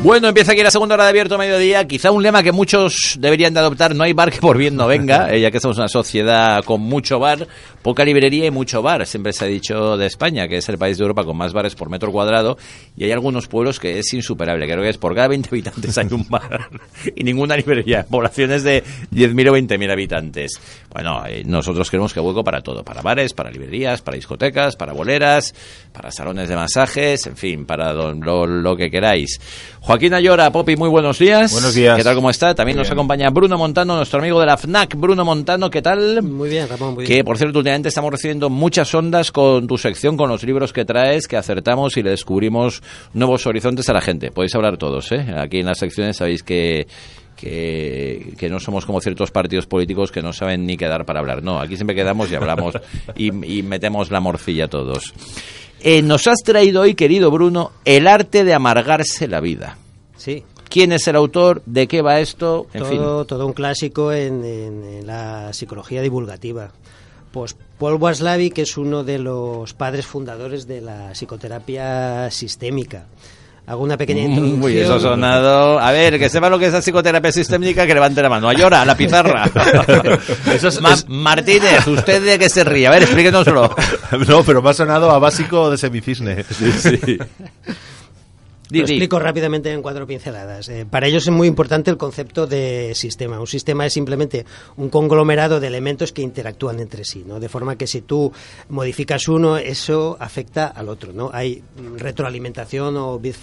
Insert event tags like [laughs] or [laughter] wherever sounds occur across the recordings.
Bueno, empieza aquí la segunda hora de abierto mediodía. Quizá un lema que muchos deberían de adoptar: no hay bar que por bien no venga, [laughs] eh, ya que somos una sociedad con mucho bar. Poca librería y mucho bar, siempre se ha dicho de España, que es el país de Europa con más bares por metro cuadrado, y hay algunos pueblos que es insuperable, creo que es por cada 20 habitantes hay un bar [laughs] y ninguna librería, poblaciones de 10.000 o 20.000 habitantes. Bueno, eh, nosotros queremos que hueco para todo, para bares, para librerías, para discotecas, para boleras, para salones de masajes, en fin, para lo, que queráis. Joaquín Ayora, Popi, muy buenos días. Buenos días. ¿Qué tal, cómo está? También nos acompaña Bruno Montano, nuestro amigo de la FNAC. Bruno Montano, ¿qué tal? Muy bien, Ramón, muy bien. Que, por cierto, estamos recibiendo muchas ondas con tu sección, con los libros que traes, que acertamos y le descubrimos nuevos horizontes a la gente. Podéis hablar todos, ¿eh? Aquí en las secciones sabéis que, no somos como ciertos partidos políticos que no saben ni quedar para hablar. No, aquí siempre quedamos y hablamos y, metemos la morcilla todos. Eh, nos has traído hoy, querido Bruno, el arte de amargarse la vida. Sí. ¿Quién es el autor? ¿De qué va esto? todo, todo un clásico en la psicología divulgativa. Pues Paul Waslavi, que es uno de los padres fundadores de la psicoterapia sistémica. Hago una pequeña mm, introducción. Uy, eso ha sonado. A ver, que sepa lo que es la psicoterapia sistémica, que levante la mano. A llora, a la pizarra. [laughs] Martínez, usted de que se ríe. A ver, explíquenoslo. [laughs] no, pero me ha sonado a básico de semicisne. sí, sí. [laughs] Lo explico rápidamente en cuatro pinceladas. Eh, para ellos es muy importante el concepto de sistema. Un sistema es simplemente un conglomerado de elementos que interactúan entre sí, ¿no? De forma que si tú modificas uno, eso afecta al otro, ¿no? Hay retroalimentación o bit,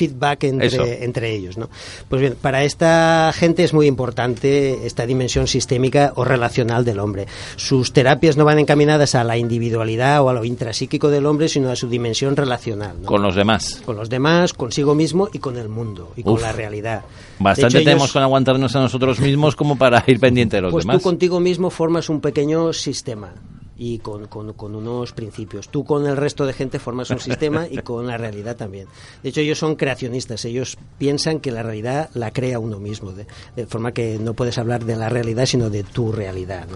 feedback entre, ellos. ¿no? Pues bien, para esta gente es muy importante esta dimensión sistémica o relacional del hombre. Sus terapias no van encaminadas a la individualidad o a lo intrapsíquico del hombre, sino a su dimensión relacional. Con los demás. Con los demás, consigo mismo y con el mundo y con la realidad. Bastante tenemos con aguantarnos a nosotros mismos como para ir pendiente de los pues demás. Tú contigo mismo formas un pequeño sistema y con, con, unos principios. Tú con el resto de gente formas un sistema y con la realidad también. De hecho, ellos son creacionistas, ellos piensan que la realidad la crea uno mismo, de, forma que no puedes hablar de la realidad, sino de tu realidad.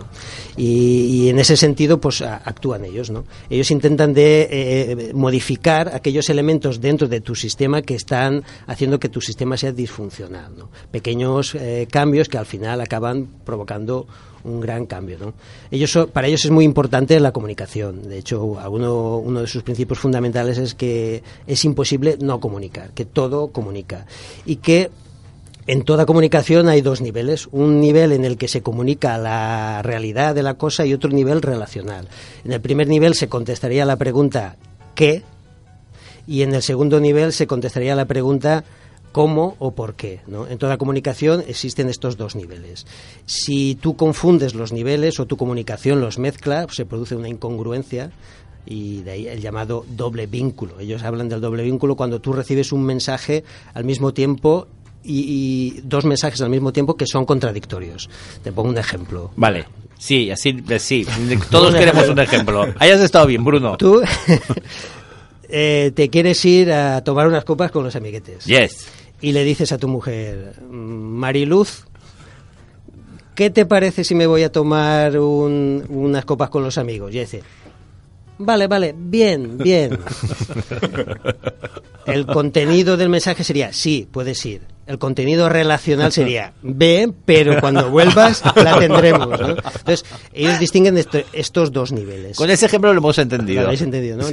Y, en ese sentido, pues actúan ellos. ¿no? Ellos intentan de eh, eh, modificar aquellos elementos dentro de tu sistema que están haciendo que tu sistema sea disfuncional. Pequeños eh, cambios que al final acaban provocando un gran cambio. ¿no? Ellos para ellos es muy importante la comunicación. De hecho, alguno, uno de sus principios fundamentales es que es imposible no comunicar, que todo comunica. Y que en toda comunicación hay dos niveles, un nivel en el que se comunica la realidad de la cosa y otro nivel relacional. En el primer nivel se contestaría la pregunta ¿qué? y en el segundo nivel se contestaría la pregunta cómo o por qué. ¿no? En toda comunicación existen estos dos niveles. Si tú confundes los niveles o tu comunicación los mezcla, se produce una incongruencia y de ahí el llamado doble vínculo. Ellos hablan del doble vínculo cuando tú recibes un mensaje al mismo tiempo y, dos mensajes al mismo tiempo que son contradictorios. Te pongo un ejemplo. Vale. Sí, así, eh, sí. [laughs] Todos queremos un ejemplo. [laughs] Hayas estado bien, Bruno. Tú [laughs] eh, te quieres ir a tomar unas copas con los amiguetes. Yes y le dices a tu mujer, Mariluz, ¿qué te parece si me voy a tomar unas copas con los amigos? Y dice, vale, vale, bien, bien. [laughs] El contenido del mensaje sería, sí, puedes ir el contenido relacional [laughs] sería ve, pero cuando vuelvas [laughs] la tendremos. Entonces, ellos distinguen estos dos niveles. Con ese ejemplo lo hemos entendido. entendido, ¿no?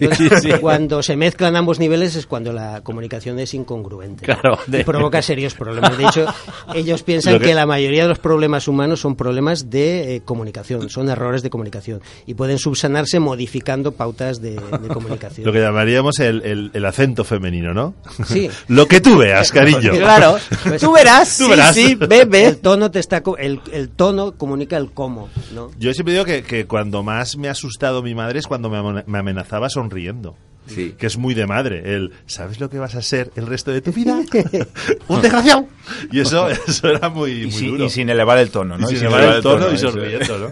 cuando se mezclan ambos niveles es cuando la comunicación es incongruente. Y provoca serios problemas. De hecho, ellos piensan que... la mayoría de los problemas humanos son problemas de eh, comunicación, son errores de comunicación y pueden subsanarse modificando pautas de, [laughs] comunicación. Lo que llamaríamos el, el, acento femenino, ¿no? Sí. lo que tú veas, cariño. Claro. Pues, tú verás, sí, bebé, El tono, te está, el, el, tono comunica el cómo, ¿no? Yo siempre digo que, que, cuando más me ha asustado mi madre es cuando me amenazaba sonriendo. Sí. que es muy de madre. El, ¿sabes lo que vas a ser el resto de tu vida? [laughs] [laughs] ¡Un desgraciado! Y eso, eso era muy, y sin, duro. Y sin elevar el tono, ¿no? Y sin, elevar, el tono y sonriendo, ¿no?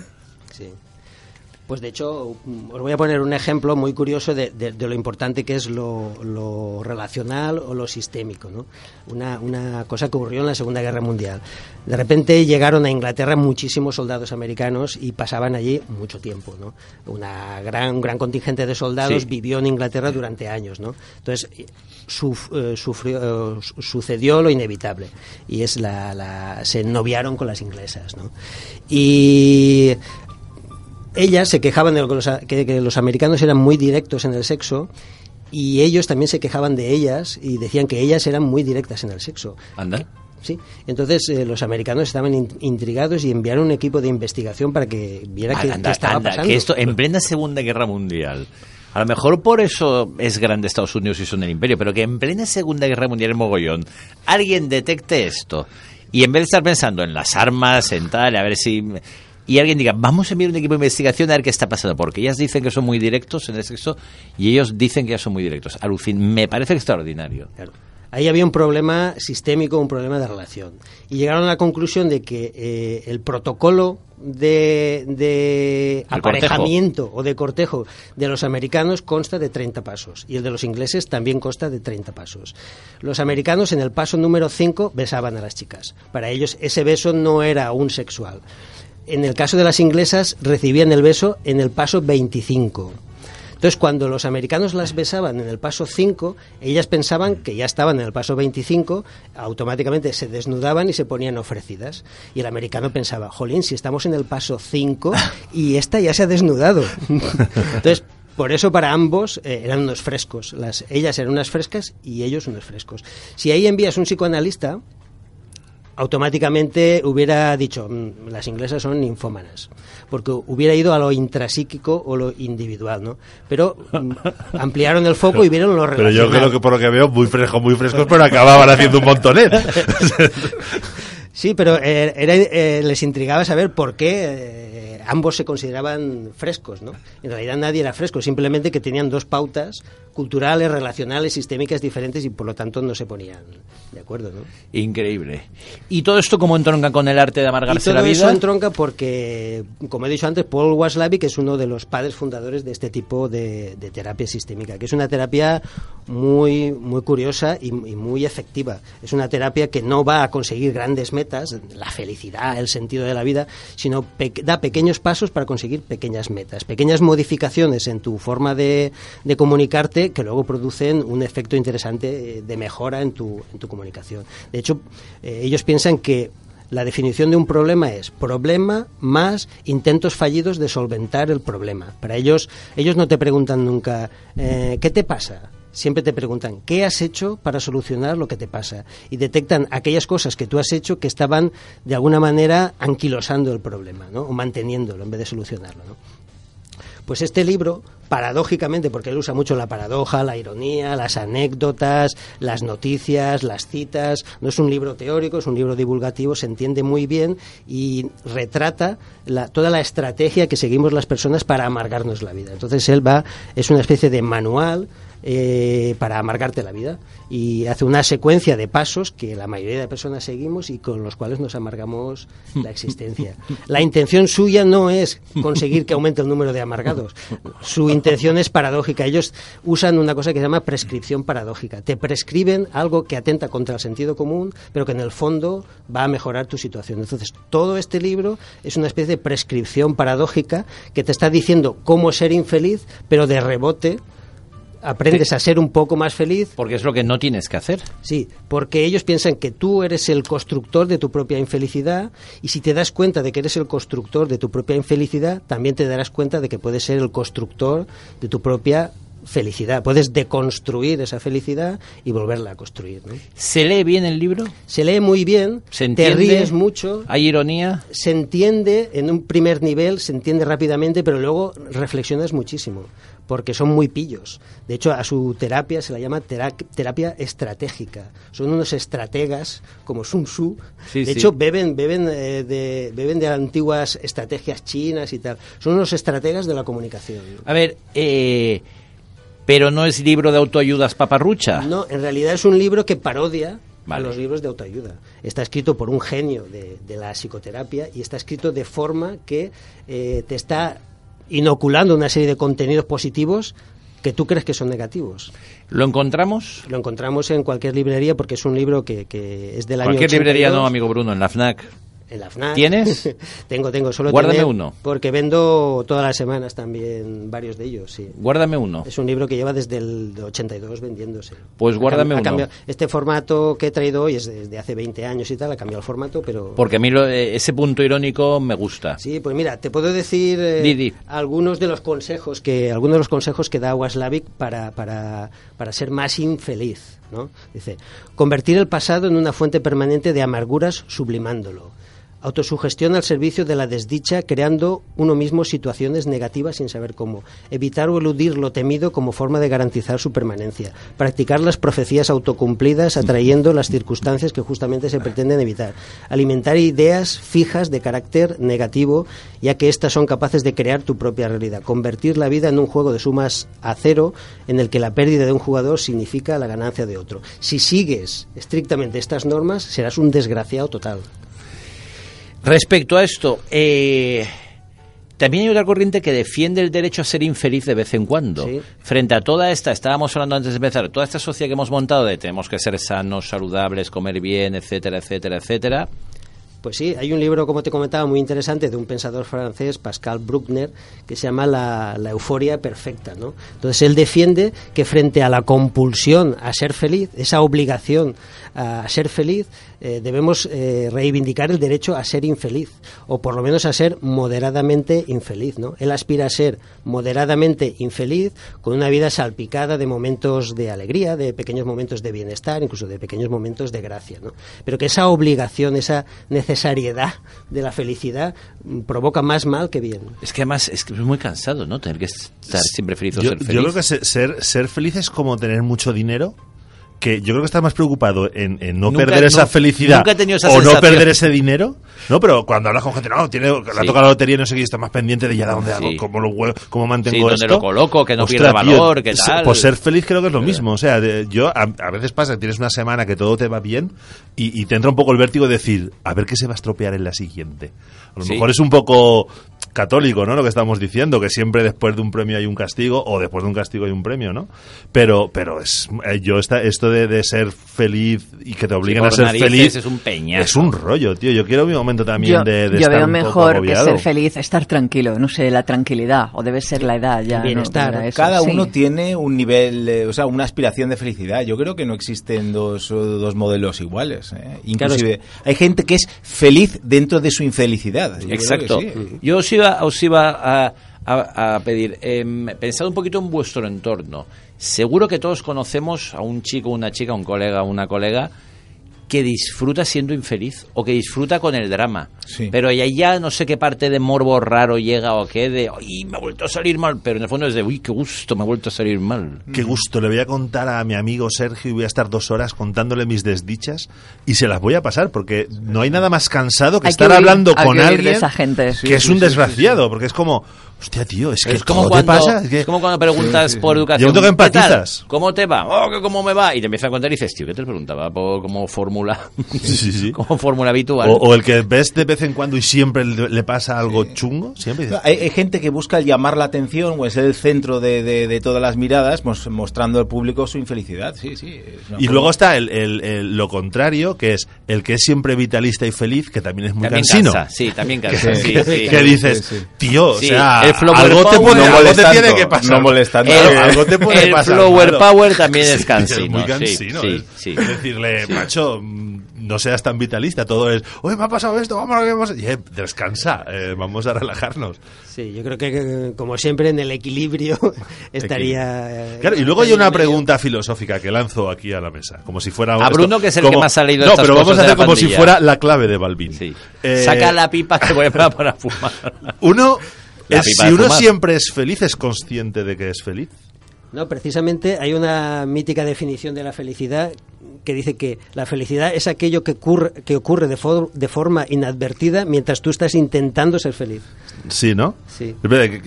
Pues de hecho, os voy a poner un ejemplo muy curioso de, lo importante que es lo, relacional o lo sistémico. ¿no? Una, cosa que ocurrió en la Segunda Guerra Mundial. De repente llegaron a Inglaterra muchísimos soldados americanos y pasaban allí mucho tiempo. ¿no? Una gran, un gran contingente de soldados vivió en Inglaterra durante años. ¿no? Entonces, eh, sufrió, eh, sucedió lo inevitable y es la, se noviaron con las inglesas. ¿no? Y ellas se quejaban de que los, americanos eran muy directos en el sexo y ellos también se quejaban de ellas y decían que ellas eran muy directas en el sexo. ¿Anda? Sí. Entonces eh, los americanos estaban intrigados y enviaron un equipo de investigación para que viera ah, que, qué estaba Que esto en plena Segunda Guerra Mundial. A lo mejor por eso es grande Estados Unidos y son el imperio, pero que en plena Segunda Guerra Mundial en mogollón alguien detecte esto y en vez de estar pensando en las armas, en tal, a ver si y alguien diga, vamos a enviar un equipo de investigación a ver qué está pasando, porque ellas dicen que son muy directos en el sexo y ellos dicen que ya son muy directos. fin... me parece extraordinario. Claro. Ahí había un problema sistémico, un problema de relación. Y llegaron a la conclusión de que eh, el protocolo de, aparejamiento o de cortejo de los americanos consta de 30 pasos y el de los ingleses también consta de 30 pasos. Los americanos en el paso número 5 besaban a las chicas. Para ellos ese beso no era un sexual en el caso de las inglesas recibían el beso en el paso 25. Entonces, cuando los americanos las besaban en el paso 5, ellas pensaban que ya estaban en el paso 25, automáticamente se desnudaban y se ponían ofrecidas. Y el americano pensaba, jolín, si estamos en el paso 5 y esta ya se ha desnudado. Entonces, por eso para ambos eh, eran unos frescos. ellas eran unas frescas y ellos unos frescos. Si ahí envías un psicoanalista, automáticamente hubiera dicho, mm, las inglesas son ninfómanas, porque hubiera ido a lo intrasíquico o lo individual, ¿no? Pero mm, [laughs] ampliaron el foco y vieron lo relacionado. Pero yo creo que por lo que veo, muy fresco, muy fresco, pero acababan haciendo un montonet. ¿eh? [laughs] Sí, pero eh, eh, les intrigaba saber por qué eh, ambos se consideraban frescos, ¿no? En realidad nadie era fresco, simplemente que tenían dos pautas culturales, relacionales, sistémicas diferentes y por lo tanto no se ponían de acuerdo, ¿no? Increíble. ¿Y todo esto cómo entronca con el arte de amargarse y todo la entronca porque, como he dicho antes, Paul waslavic es uno de los padres fundadores de este tipo de, terapia sistémica, que es una terapia muy, muy curiosa y, y muy efectiva. Es una terapia que no va a conseguir grandes metas la felicidad, el sentido de la vida, sino da pequeños pasos para conseguir pequeñas metas, pequeñas modificaciones en tu forma de, comunicarte que luego producen un efecto interesante eh, de mejora en tu, comunicación. De hecho, eh, ellos piensan que la definición de un problema es problema más intentos fallidos de solventar el problema. Para ellos, ellos no te preguntan nunca, eh, ¿qué te pasa? siempre te preguntan qué has hecho para solucionar lo que te pasa y detectan aquellas cosas que tú has hecho que estaban de alguna manera anquilosando el problema ¿no? o manteniéndolo en vez de solucionarlo. Pues este libro, paradójicamente, porque él usa mucho la paradoja, la ironía, las anécdotas, las noticias, las citas, no es un libro teórico, es un libro divulgativo, se entiende muy bien y retrata toda la estrategia que seguimos las personas para amargarnos la vida. Entonces él va, es una especie de manual eh, para amargarte la vida. Y hace una secuencia de pasos que la mayoría de personas seguimos y con los cuales nos amargamos la existencia. [laughs] La intención suya no es conseguir que aumente el número de amargados. Su intención es paradójica. Ellos usan una cosa que se llama prescripción paradójica. Te prescriben algo que atenta contra el sentido común, pero que en el fondo va a mejorar tu situación. Entonces, todo este libro es una especie de prescripción paradójica que te está diciendo cómo ser infeliz, pero de rebote aprendes a ser un poco más feliz. Porque es lo que no tienes que hacer. Sí, porque ellos piensan que tú eres el constructor de tu propia infelicidad y si te das cuenta de que eres el constructor de tu propia infelicidad, también te darás cuenta de que puedes ser el constructor de tu propia felicidad, puedes deconstruir esa felicidad y volverla a construir. ¿Se lee bien el libro? Se lee muy bien, ¿Se entiende? te ríes mucho. ¿Hay ironía? Se entiende en un primer nivel, se entiende rápidamente, pero luego reflexionas muchísimo, porque son muy pillos. De hecho, a su terapia se la llama terapia estratégica. Son unos estrategas como Sun Tzu. de hecho, beben, beben, eh, de, beben de antiguas estrategias chinas y tal. Son unos estrategas de la comunicación. A ver, eh pero no es libro de autoayudas paparrucha. No, en realidad es un libro que parodia a los libros de autoayuda. Está escrito por un genio de, la psicoterapia y está escrito de forma que eh, te está inoculando una serie de contenidos positivos que tú crees que son negativos. ¿Lo encontramos? Lo encontramos en cualquier librería porque es un libro que, que es del año Cualquier librería no, amigo Bruno, en la FNAC. ¿Tienes? [laughs] tengo, tengo, solo Guárdame uno. Porque vendo todas las semanas también varios de ellos, Guárdame uno. Es un libro que lleva desde el 82 vendiéndose. Pues guárdame uno. este formato que he traído hoy es desde hace 20 años y tal, ha cambiado el formato, pero... Porque a mí eh, ese punto irónico me gusta. Sí, pues mira, te puedo decir eh, algunos de los consejos que algunos de los consejos que da Waslavic para, para, para ser más infeliz, ¿no? Dice, convertir el pasado en una fuente permanente de amarguras sublimándolo Autosugestión al servicio de la desdicha, creando uno mismo situaciones negativas sin saber cómo. Evitar o eludir lo temido como forma de garantizar su permanencia. Practicar las profecías autocumplidas, atrayendo las circunstancias que justamente se pretenden evitar. Alimentar ideas fijas de carácter negativo, ya que éstas son capaces de crear tu propia realidad. Convertir la vida en un juego de sumas a cero, en el que la pérdida de un jugador significa la ganancia de otro. Si sigues estrictamente estas normas, serás un desgraciado total. Respecto a esto, eh, también hay otra corriente que defiende el derecho a ser infeliz de vez en cuando. Frente a toda esta, estábamos hablando antes de empezar, toda esta sociedad que hemos montado de tenemos que ser sanos, saludables, comer bien, etcétera, etcétera, etcétera. Pues sí, hay un libro, como te comentaba, muy interesante de un pensador francés, Pascal Bruckner, que se llama La, la euforia perfecta. ¿no? Entonces él defiende que frente a la compulsión a ser feliz, esa obligación a ser feliz, eh, debemos eh, reivindicar el derecho a ser infeliz, o por lo menos a ser moderadamente infeliz. ¿no? Él aspira a ser moderadamente infeliz, con una vida salpicada de momentos de alegría, de pequeños momentos de bienestar, incluso de pequeños momentos de gracia. ¿no? Pero que esa obligación, esa necesariedad de la felicidad mm, provoca más mal que bien. Es que además es, muy cansado, ¿no? Tener que estar siempre feliz o ser feliz. Yo creo que ser, ser feliz es como tener mucho dinero que yo creo que está más preocupado en, no perder esa felicidad o no perder ese dinero. No, pero cuando hablas con gente, no, tiene, la toca la lotería, no sé qué, está más pendiente de ya dónde hago, cómo lo cómo mantengo sí, dónde lo coloco, que no pierda valor, que tal. Pues ser feliz creo que es lo mismo. O sea, yo a, veces pasa que tienes una semana que todo te va bien y, y, te entra un poco el vértigo de decir, a ver qué se va a estropear en la siguiente. A lo mejor es un poco católico, ¿no? Lo que estamos diciendo, que siempre después de un premio hay un castigo o después de un castigo hay un premio, ¿no? Pero, pero es, eh, yo esta, esto de, ser feliz y que te obliguen a ser feliz es un peña Es un rollo, tío. Yo quiero mi momento también de, de yo veo mejor que ser feliz, estar tranquilo. No sé, la tranquilidad o debe ser la edad ya. bienestar. Cada uno tiene un nivel, eh, o sea, una aspiración de felicidad. Yo creo que no existen dos, dos modelos iguales. ¿eh? Inclusive hay gente que es feliz dentro de su infelicidad. exacto. Yo sí os iba a, pedir, em, pensad un poquito en vuestro entorno. Seguro que todos conocemos a un chico, una chica, un colega, una colega que disfruta siendo infeliz o que disfruta con el drama. Pero ahí ya no sé qué parte de morbo raro llega o qué, de, ¡ay, me ha vuelto a salir mal! Pero en el fondo es de, ¡uy, qué gusto, me ha vuelto a salir mal! Mm. ¡Qué gusto! Le voy a contar a mi amigo Sergio y voy a estar dos horas contándole mis desdichas y se las voy a pasar porque no hay nada más cansado que estar hablando con alguien gente. que es un desgraciado, porque es como Hostia, tío, es que es como cuando, como preguntas por educación. Yo ¿Cómo te va? Oh, ¿Cómo me va? Y te empieza a contar y dices, tío, ¿qué te preguntaba? como fórmula. [laughs] [laughs] como fórmula habitual. O, el que ves de vez en cuando y siempre le, pasa algo chungo. hay, gente que busca llamar la atención o es el centro de, todas las miradas, mostrando al público su infelicidad. Y luego está lo contrario, que es el que es siempre vitalista y feliz, que también es muy cansino. sí, también [laughs] cansa. Que, dices, tío, o sea algo te puede, no algo te tiene que pasar. No molestando. algo te puede pasar. El flower power también es cansino. es muy cansino. Sí, decirle, macho, no seas tan vitalista. Todo es, oye, me ha pasado esto, vamos a ver eh, descansa, eh, vamos a relajarnos. Sí, yo creo que, como siempre, en el equilibrio [laughs] estaría. Claro, y luego eh, hay una pregunta filosófica que lanzo aquí a la mesa. Como si fuera. A Bruno, que es el que más ha leído No, pero vamos a hacer como si fuera la clave de Balbín. Saca la pipa que voy a para fumar. Uno si uno siempre es feliz, es consciente de que es feliz. No, precisamente hay una mítica definición de la felicidad que dice que la felicidad es aquello que ocurre, de, forma inadvertida mientras tú estás intentando ser feliz. Sí, ¿no? Sí.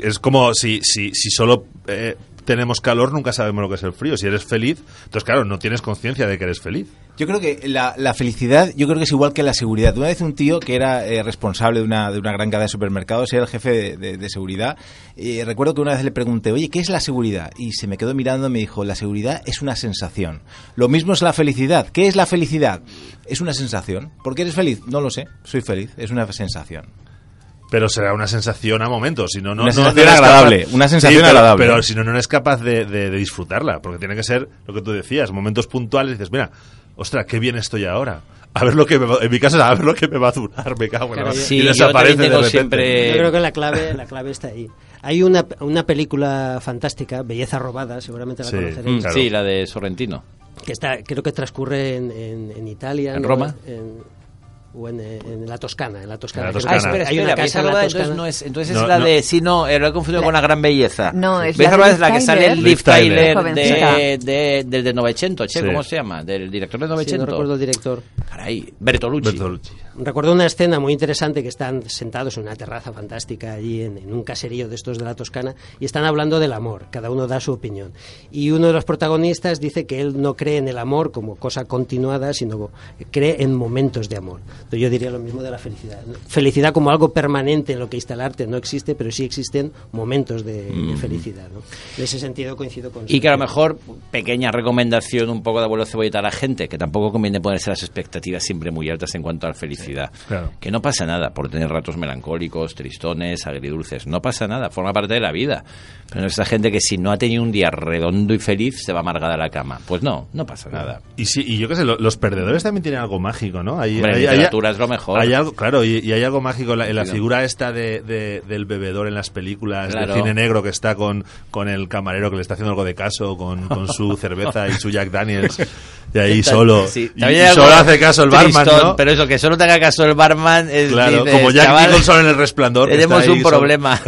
Es como si, solo eh, tenemos calor, nunca sabemos lo que es el frío. Si eres feliz, entonces claro, no tienes conciencia de que eres feliz. Yo creo que la, felicidad, yo creo que es igual que la seguridad. Una vez un tío que era eh, responsable de una, de una, gran cadena de supermercados, era el jefe de, seguridad, recuerdo que una vez le pregunté, oye, ¿qué es la seguridad? Y se me quedó mirando y me dijo, la seguridad es una sensación. Lo mismo es la felicidad. ¿Qué es la felicidad? Es una sensación. ¿Por qué eres feliz? No lo sé, soy feliz, es una sensación pero será una sensación a momentos. Si no, no, una no, agradable, una sensación pero, agradable. Pero si no, no eres capaz de, disfrutarla, porque tiene que ser lo que tú decías, momentos puntuales, dices, mira, ostra, qué bien estoy ahora. A ver lo que en mi caso, a ver lo que me va a durar, me cago en la sí, y desaparece yo de Siempre... Yo creo que la clave, la clave está ahí. Hay una, una película fantástica, Belleza robada, seguramente la conoceréis. Sí, la de Sorrentino. Que está, creo que transcurre en, Italia. ¿En Roma? o en, eh, en, la Toscana. En la Toscana. espera, espera, hay una casa Toscana. entonces, no es, entonces es la de... si no, eh, lo he confundido con La Gran Belleza. No, es la, es la que sale el Liv Tyler, Tyler de, de, de, de, 900, che, sí. ¿cómo se llama? Del director de 900. Sí, no recuerdo el director. Caray, Bertolucci. Bertolucci. Recuerdo una escena muy interesante que están sentados en una terraza fantástica allí en, un caserío de estos de la Toscana y están hablando del amor, cada uno da su opinión. Y uno de los protagonistas dice que él no cree en el amor como cosa continuada, sino cree en momentos de amor. yo diría lo mismo de la felicidad. Felicidad como algo permanente en lo que instalarte no existe, pero sí existen momentos de, mm-hmm. felicidad. En ese sentido coincido con... Y que a lo mejor, pequeña recomendación un poco de abuelo cebolleta a la gente, que tampoco conviene ponerse las expectativas siempre muy altas en cuanto al felicidad Claro. Que no pasa nada por tener ratos melancólicos, tristones, agridulces. No pasa nada, forma parte de la vida. Pero esa gente que si no ha tenido un día redondo y feliz se va amargada a la cama. Pues no, no pasa nada. Y si y yo qué sé, los perdedores también tienen algo mágico, ¿no? Hay, la literatura es lo mejor. Hay claro, y, hay algo mágico en la, figura esta de, del bebedor en las películas, del cine negro que está con, con el camarero que le está haciendo algo de caso, con, su [laughs] cerveza y su Jack Daniels, y ahí solo. solo hace caso el barman, Pero eso, que solo te caso el barman. Es, claro, como Jack Nicholson en el resplandor. Tenemos un problema.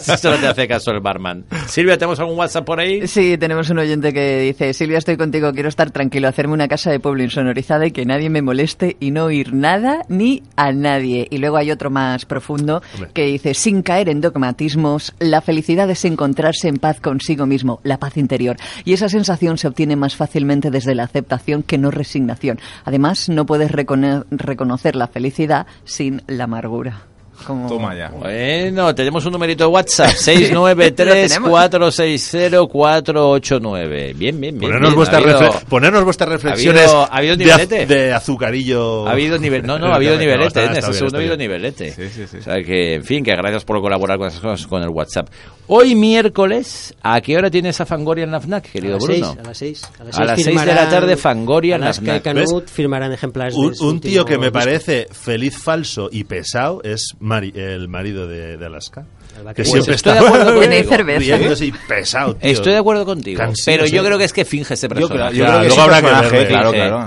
si [laughs] solo te hace caso el barman. Silvia, ¿tenemos algún WhatsApp por ahí? Sí, tenemos un oyente que dice: Silvia, estoy contigo, quiero estar tranquilo, hacerme una casa de pueblo insonorizada y que nadie me moleste y no oír nada ni a nadie. Y luego hay otro más profundo que dice: sin caer en dogmatismos, la felicidad es encontrarse en paz consigo mismo, la paz interior. Y esa sensación se obtiene más fácilmente desde la aceptación que no resignación. Además, no puedes reconocer la la felicidad sin la amargura. Toma ya. Bueno, tenemos un numerito de WhatsApp: 693-460-489. [laughs] Bien, bien, bien. Ponernos, bien, vuestra bien. ponernos vuestras reflexiones. Ha habido, nivelete. De, azucarillo. Ha habido nivel, no, no, [laughs] ha habido nivelete. en ese segundo ha habido nivelete. Sí, sí, sí. O sea que, en fin, que gracias por colaborar con, con el WhatsApp. Hoy miércoles, ¿a qué hora tienes a Fangoria en la FNAC, querido Bruno? a las seis a las de la tarde Fangoria en firmarán ejemplares un, tío que me parece feliz falso y pesado es el marido de Alaska que, que siempre pues está [laughs] cerveza. y pesado. Tío. Estoy de acuerdo contigo. pero yo creo que es que finge ese personaje. luego habrá que ver,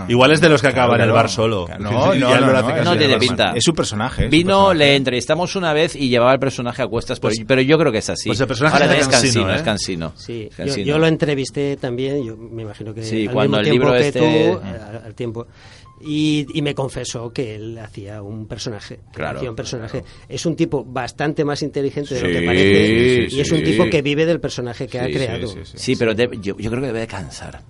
Igual es de los que acaban en el bar solo. No, no, no, no, no tiene pinta. Es su personaje. Vino, le entrevistamos una vez y llevaba el personaje a cuestas, pero pues yo creo que es así. Pues el personaje Ahora es cansino, es ¿eh? cansino. Sí, yo lo entrevisté también, yo me imagino que al mismo tiempo que este tú, mm. al tiempo y, me confesó que él hacía un personaje. Claro, hacía un personaje. Es un tipo bastante más inteligente de lo que parece. y es un tipo que vive del personaje que ha creado. Sí, pero yo, creo que debe cansar.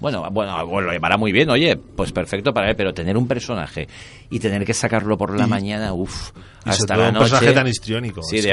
Bueno, bueno, bueno, lo llevará muy bien, oye, pues perfecto para él, pero tener un personaje y tener que sacarlo por la mañana, uff, hasta la noche. un personaje tan histriónico. Sí, de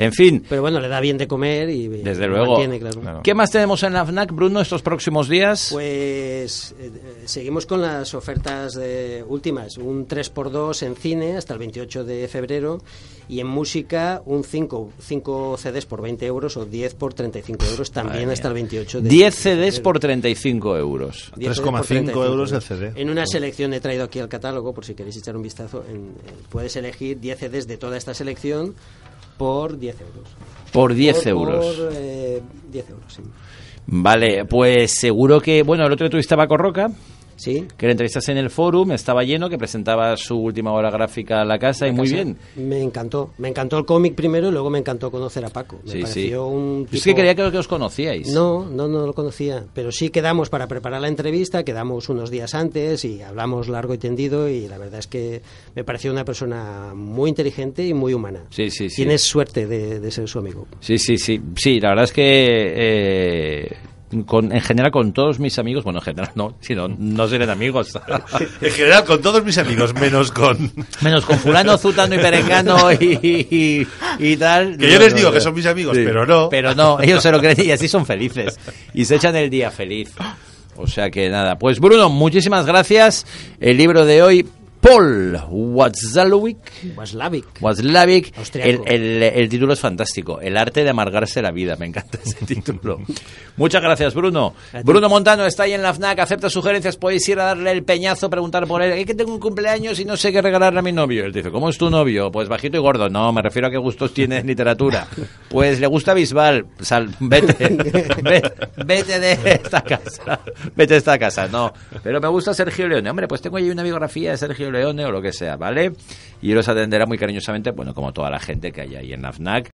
en fin. Pero bueno, le da bien de comer y. Desde luego. claro. ¿Qué más tenemos en la FNAC, Bruno, estos próximos días? Pues eh, seguimos con las ofertas últimas. Un 3x2 en cine hasta el 28 de febrero y en música un 5, 5 CDs por 20 euros o 10 por 35 euros también hasta el 28 de 10 CDs por 35 euros. 3,5 euros el CD. En una selección he traído aquí el catálogo por si queréis echar un vistazo. En, eh, puedes elegir 10 CDs de toda esta selección por 10 euros. Por 10 euros. Eh, vale, pues seguro que, bueno, el otro día estaba con Roca ¿Sí? que la entrevistas en el forum, estaba lleno, que presentaba su última hora gráfica a la casa y muy bien. Me encantó, me encantó el cómic primero y luego me encantó conocer a Paco. Me sí, pareció sí. un Es que quería que, os conocíais. No, no, no lo conocía, pero sí quedamos para preparar la entrevista, quedamos unos días antes y hablamos largo y tendido y la verdad es que me pareció una persona muy inteligente y muy humana. Sí, sí, sí. Tienes suerte de, ser su amigo. Sí, sí, sí. Sí, la verdad es que eh, con, en general con todos mis amigos, bueno, en general no, [laughs] si no no serían amigos. [laughs] en general con todos mis amigos, menos con... Menos con fulano, [laughs] zutano y perengano y, tal. Que yo les digo que son mis amigos, pero no. Pero no, ellos se lo creen y así son felices. Y se echan el día feliz. O sea que nada, pues Bruno, muchísimas gracias. El libro de hoy, Paul Watzlawick. Watzlawick. El, título es fantástico. El arte de amargarse la vida. Me encanta [laughs] ese título. Muchas gracias, Bruno. Bruno Montano está ahí en la FNAC. Acepta sugerencias. Podéis ir a darle el peñazo, preguntar por él. Es que tengo un cumpleaños y no sé qué regalarle a mi novio. Él dice, ¿cómo es tu novio? Pues bajito y gordo. No, me refiero a qué gustos tiene en literatura. Pues le gusta Bisbal. vete. [laughs] Vete, de esta casa. Vete de esta casa. No. Pero me gusta Sergio Leone. Hombre, pues tengo ahí una biografía de Sergio Leones o lo que sea, ¿vale? Y los atenderá muy cariñosamente, bueno, como toda la gente que hay ahí en la